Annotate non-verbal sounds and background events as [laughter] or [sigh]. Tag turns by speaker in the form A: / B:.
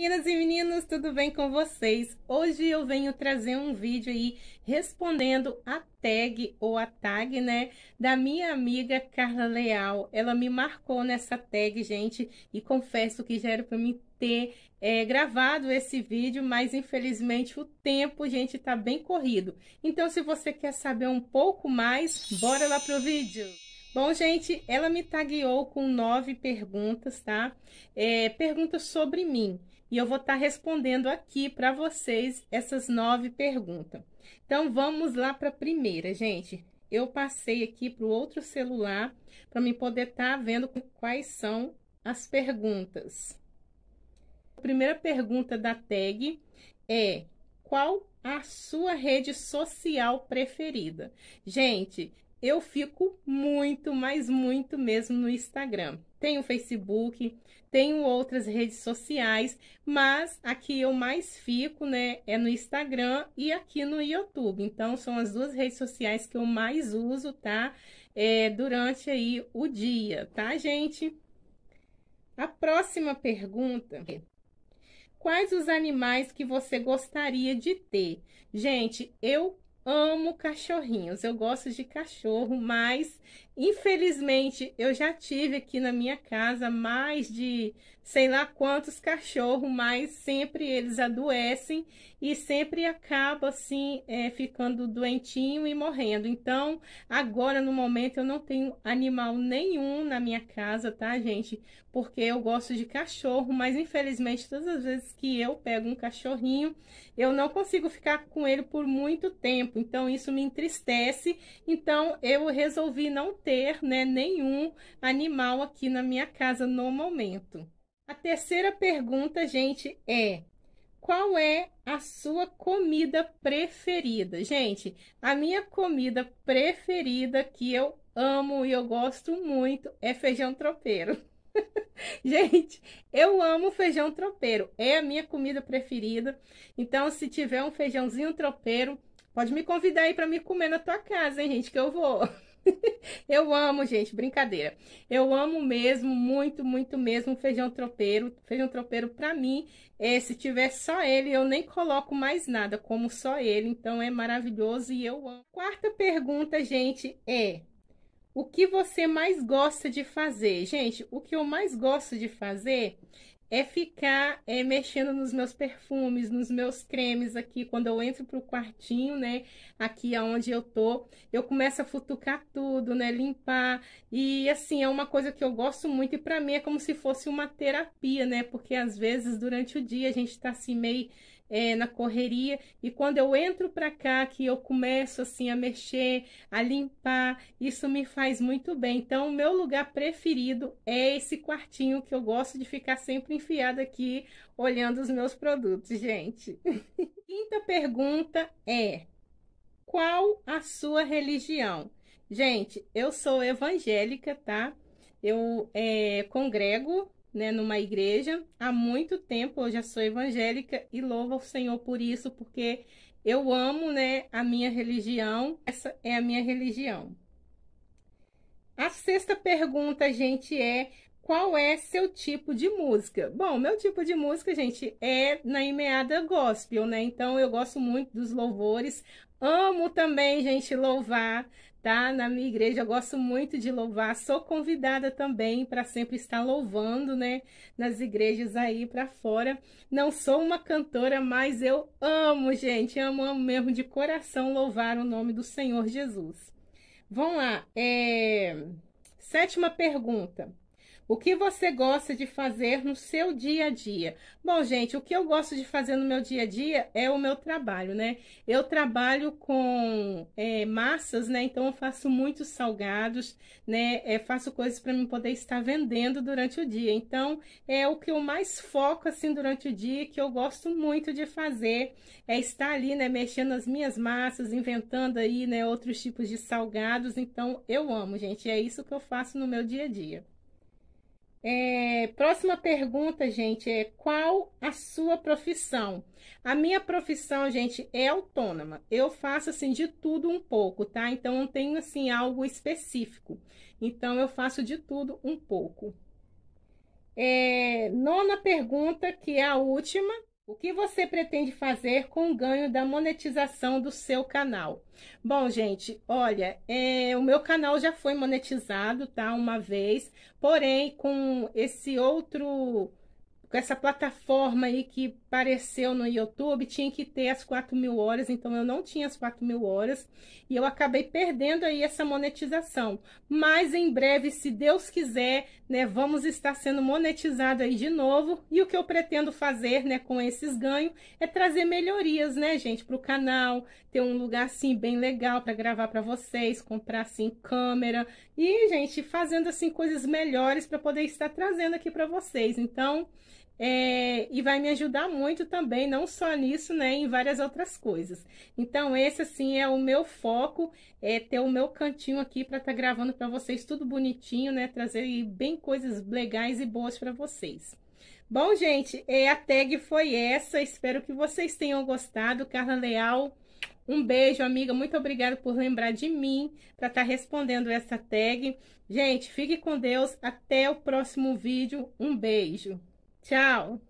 A: Meninas e meninos, tudo bem com vocês? Hoje eu venho trazer um vídeo aí respondendo a tag ou a tag, né, da minha amiga Carla Leal. Ela me marcou nessa tag, gente, e confesso que já era para mim ter é, gravado esse vídeo, mas infelizmente o tempo, gente, tá bem corrido. Então, se você quer saber um pouco mais, bora lá pro vídeo! Bom, gente, ela me tagueou com nove perguntas, tá? É, perguntas sobre mim e eu vou estar tá respondendo aqui para vocês essas nove perguntas. Então, vamos lá para a primeira, gente. Eu passei aqui para o outro celular para me poder estar tá vendo quais são as perguntas. A primeira pergunta da tag é: qual a sua rede social preferida? Gente, eu fico muito, mas muito mesmo no Instagram. Tenho Facebook, tenho outras redes sociais, mas aqui eu mais fico, né, é no Instagram e aqui no YouTube. Então são as duas redes sociais que eu mais uso, tá? É, durante aí o dia, tá, gente? A próxima pergunta é quais os animais que você gostaria de ter? Gente, eu amo cachorrinhos, eu gosto de cachorro, mas infelizmente eu já tive aqui na minha casa mais de sei lá quantos cachorros, mas sempre eles adoecem e sempre acaba assim é, ficando doentinho e morrendo. Então agora no momento eu não tenho animal nenhum na minha casa, tá, gente? Porque eu gosto de cachorro, mas infelizmente todas as vezes que eu pego um cachorrinho, eu não consigo ficar com ele por muito tempo. Então isso me entristece. Então eu resolvi não ter, né, nenhum animal aqui na minha casa no momento. A terceira pergunta, gente, é: qual é a sua comida preferida? Gente, a minha comida preferida que eu amo e eu gosto muito é feijão tropeiro. [laughs] Gente, eu amo feijão tropeiro, é a minha comida preferida. Então, se tiver um feijãozinho tropeiro, Pode me convidar aí para me comer na tua casa, hein, gente, que eu vou. [laughs] eu amo, gente, brincadeira. Eu amo mesmo, muito, muito mesmo feijão tropeiro. Feijão tropeiro para mim, é, se tiver só ele, eu nem coloco mais nada, como só ele, então é maravilhoso e eu amo. Quarta pergunta, gente, é: o que você mais gosta de fazer? Gente, o que eu mais gosto de fazer é ficar é, mexendo nos meus perfumes, nos meus cremes aqui. Quando eu entro pro quartinho, né? Aqui aonde eu tô, eu começo a futucar tudo, né? Limpar. E assim, é uma coisa que eu gosto muito e para mim é como se fosse uma terapia, né? Porque às vezes durante o dia a gente tá assim meio é, na correria e quando eu entro para cá que eu começo assim a mexer, a limpar, isso me faz muito bem. Então, o meu lugar preferido é esse quartinho que eu gosto de ficar sempre enfiada aqui olhando os meus produtos, gente. [laughs] Quinta pergunta é: qual a sua religião? Gente, eu sou evangélica, tá? Eu é, congrego né, numa igreja há muito tempo. Eu já sou evangélica e louvo ao Senhor por isso, porque eu amo, né, a minha religião. Essa é a minha religião. A sexta pergunta, gente, é qual é seu tipo de música? Bom, meu tipo de música, gente, é na emeada gospel, né? Então eu gosto muito dos louvores. Amo também, gente, louvar tá? Na minha igreja eu gosto muito de louvar, sou convidada também para sempre estar louvando, né? Nas igrejas aí para fora. Não sou uma cantora, mas eu amo, gente, amo, amo mesmo de coração louvar o nome do Senhor Jesus. Vamos lá, é... sétima pergunta. O que você gosta de fazer no seu dia a dia? Bom, gente, o que eu gosto de fazer no meu dia a dia é o meu trabalho, né? Eu trabalho com é, massas, né? Então eu faço muitos salgados, né? É, faço coisas para mim poder estar vendendo durante o dia. Então é o que eu mais foco assim durante o dia, que eu gosto muito de fazer, é estar ali, né? Mexendo as minhas massas, inventando aí, né? Outros tipos de salgados. Então eu amo, gente. É isso que eu faço no meu dia a dia. É, próxima pergunta, gente, é qual a sua profissão? A minha profissão, gente, é autônoma. Eu faço assim de tudo um pouco, tá? Então não tenho assim algo específico. Então eu faço de tudo um pouco. É, nona pergunta, que é a última, o que você pretende fazer com o ganho da monetização do seu canal? Bom, gente, olha, é, o meu canal já foi monetizado, tá? Uma vez, porém, com esse outro, com essa plataforma aí que apareceu no YouTube, tinha que ter as 4 mil horas, então eu não tinha as 4 mil horas e eu acabei perdendo aí essa monetização. Mas em breve, se Deus quiser, né, vamos estar sendo monetizado aí de novo. E o que eu pretendo fazer, né, com esses ganhos é trazer melhorias, né, gente, para o canal, ter um lugar assim bem legal para gravar para vocês, comprar assim câmera e, gente, fazendo assim coisas melhores para poder estar trazendo aqui para vocês. Então, é, e vai me ajudar muito muito também, não só nisso, né, em várias outras coisas. Então, esse, assim, é o meu foco, é ter o meu cantinho aqui para estar tá gravando para vocês tudo bonitinho, né, trazer bem coisas legais e boas para vocês. Bom, gente, é, a tag foi essa, espero que vocês tenham gostado, Carla Leal... Um beijo, amiga. Muito obrigada por lembrar de mim para estar tá respondendo essa tag. Gente, fique com Deus. Até o próximo vídeo. Um beijo. Tchau.